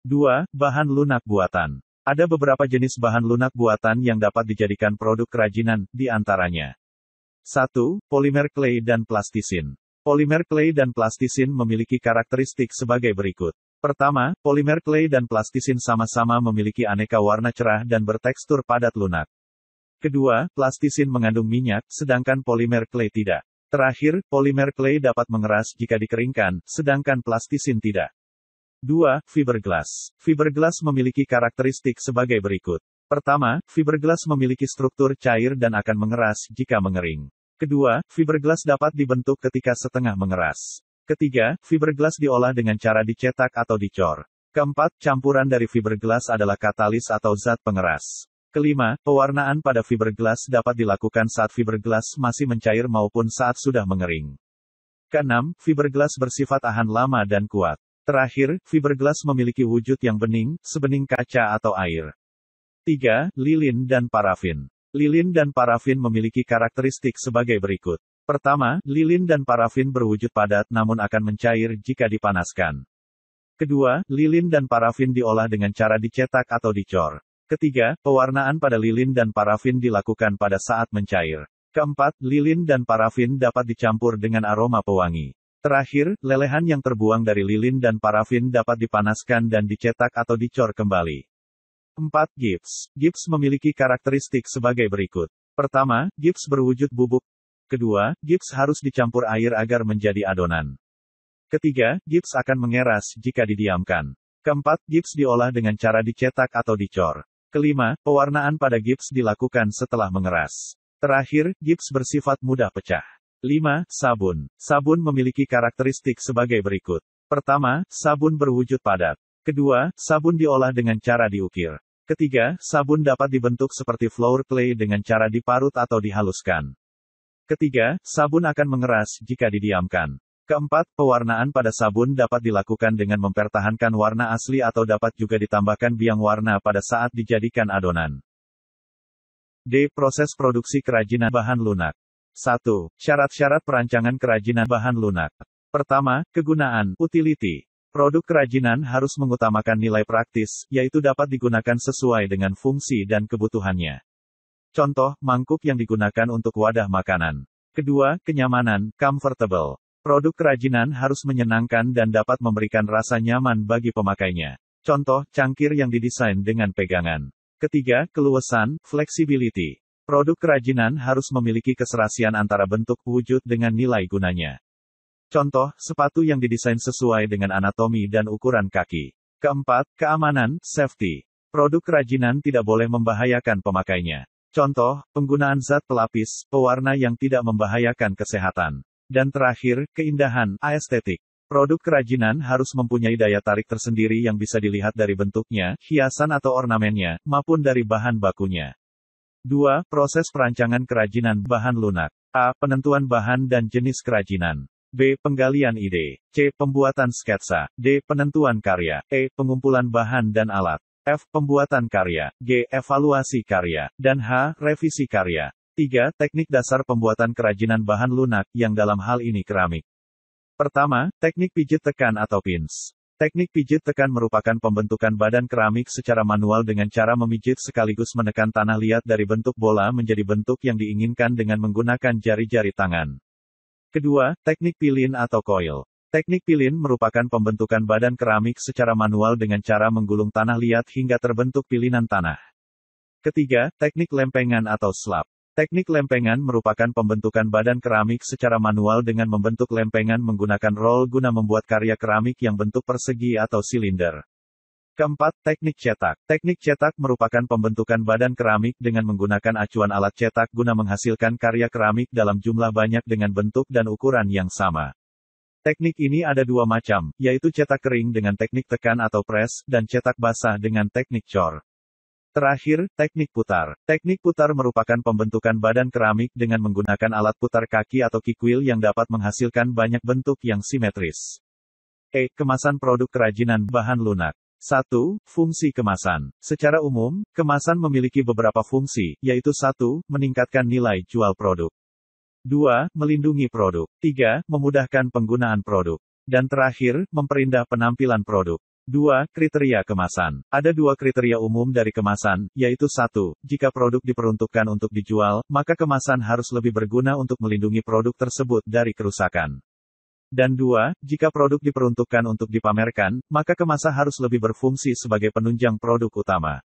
2. Bahan lunak buatan. Ada beberapa jenis bahan lunak buatan yang dapat dijadikan produk kerajinan, di antaranya. 1. Polimer clay dan plastisin. Polimer clay dan plastisin memiliki karakteristik sebagai berikut. Pertama, polimer clay dan plastisin sama-sama memiliki aneka warna cerah dan bertekstur padat lunak. Kedua, plastisin mengandung minyak, sedangkan polimer clay tidak. Terakhir, polimer clay dapat mengeras jika dikeringkan, sedangkan plastisin tidak. 2. Fiberglass. Fiberglass memiliki karakteristik sebagai berikut. Pertama, fiberglass memiliki struktur cair dan akan mengeras jika mengering. Kedua, fiberglass dapat dibentuk ketika setengah mengeras. Ketiga, fiberglass diolah dengan cara dicetak atau dicor. Keempat, campuran dari fiberglass adalah katalis atau zat pengeras. Kelima, pewarnaan pada fiberglass dapat dilakukan saat fiberglass masih mencair maupun saat sudah mengering. Keenam, fiberglass bersifat tahan lama dan kuat. Terakhir, fiberglass memiliki wujud yang bening, sebening kaca atau air. 3. Lilin dan parafin. Lilin dan parafin memiliki karakteristik sebagai berikut. Pertama, lilin dan parafin berwujud padat namun akan mencair jika dipanaskan. Kedua, lilin dan parafin diolah dengan cara dicetak atau dicor. Ketiga, pewarnaan pada lilin dan parafin dilakukan pada saat mencair. Keempat, lilin dan parafin dapat dicampur dengan aroma pewangi. Terakhir, lelehan yang terbuang dari lilin dan parafin dapat dipanaskan dan dicetak atau dicor kembali. 4. Gips. Gips memiliki karakteristik sebagai berikut. Pertama, gips berwujud bubuk. Kedua, gips harus dicampur air agar menjadi adonan. Ketiga, gips akan mengeras jika didiamkan. Keempat, gips diolah dengan cara dicetak atau dicor. Kelima, pewarnaan pada gips dilakukan setelah mengeras. Terakhir, gips bersifat mudah pecah. 5. Sabun. Sabun memiliki karakteristik sebagai berikut. Pertama, sabun berwujud padat. Kedua, sabun diolah dengan cara diukir. Ketiga, sabun dapat dibentuk seperti flour clay dengan cara diparut atau dihaluskan. Ketiga, sabun akan mengeras jika didiamkan. Keempat, pewarnaan pada sabun dapat dilakukan dengan mempertahankan warna asli atau dapat juga ditambahkan biang warna pada saat dijadikan adonan. D. Proses produksi kerajinan bahan lunak. 1. Syarat-syarat perancangan kerajinan bahan lunak. Pertama, kegunaan, utility. Produk kerajinan harus mengutamakan nilai praktis, yaitu dapat digunakan sesuai dengan fungsi dan kebutuhannya. Contoh, mangkuk yang digunakan untuk wadah makanan. Kedua, kenyamanan, comfortable. Produk kerajinan harus menyenangkan dan dapat memberikan rasa nyaman bagi pemakainya. Contoh, cangkir yang didesain dengan pegangan. Ketiga, keluasan, flexibility. Produk kerajinan harus memiliki keserasian antara bentuk wujud dengan nilai gunanya. Contoh, sepatu yang didesain sesuai dengan anatomi dan ukuran kaki. Keempat, keamanan, safety. Produk kerajinan tidak boleh membahayakan pemakainya. Contoh, penggunaan zat pelapis, pewarna yang tidak membahayakan kesehatan. Dan terakhir, keindahan, (aesthetic). Produk kerajinan harus mempunyai daya tarik tersendiri yang bisa dilihat dari bentuknya, hiasan atau ornamennya, maupun dari bahan bakunya. 2. Proses perancangan kerajinan bahan lunak. A. Penentuan bahan dan jenis kerajinan. B. Penggalian ide. C. Pembuatan sketsa. D. Penentuan karya. E. Pengumpulan bahan dan alat. F. Pembuatan karya. G. Evaluasi karya. Dan H. Revisi karya. 3. Teknik dasar pembuatan kerajinan bahan lunak, yang dalam hal ini keramik. Pertama, teknik pijit tekan atau pins. Teknik pijit tekan merupakan pembentukan badan keramik secara manual dengan cara memijit sekaligus menekan tanah liat dari bentuk bola menjadi bentuk yang diinginkan dengan menggunakan jari-jari tangan. Kedua, teknik pilin atau coil. Teknik pilin merupakan pembentukan badan keramik secara manual dengan cara menggulung tanah liat hingga terbentuk pilinan tanah. Ketiga, teknik lempengan atau slab. Teknik lempengan merupakan pembentukan badan keramik secara manual dengan membentuk lempengan menggunakan roll guna membuat karya keramik yang bentuk persegi atau silinder. Keempat, teknik cetak. Teknik cetak merupakan pembentukan badan keramik dengan menggunakan acuan alat cetak guna menghasilkan karya keramik dalam jumlah banyak dengan bentuk dan ukuran yang sama. Teknik ini ada dua macam, yaitu cetak kering dengan teknik tekan atau press, dan cetak basah dengan teknik cor. Terakhir, teknik putar. Teknik putar merupakan pembentukan badan keramik dengan menggunakan alat putar kaki atau kikwil yang dapat menghasilkan banyak bentuk yang simetris. E. Kemasan produk kerajinan bahan lunak. 1. Fungsi kemasan. Secara umum, kemasan memiliki beberapa fungsi, yaitu 1. Meningkatkan nilai jual produk. 2. Melindungi produk. 3. Memudahkan penggunaan produk. Dan terakhir, memperindah penampilan produk. 2. Kriteria kemasan. Ada dua kriteria umum dari kemasan, yaitu satu, Jika produk diperuntukkan untuk dijual, maka kemasan harus lebih berguna untuk melindungi produk tersebut dari kerusakan. Dan dua, Jika produk diperuntukkan untuk dipamerkan, maka kemasan harus lebih berfungsi sebagai penunjang produk utama.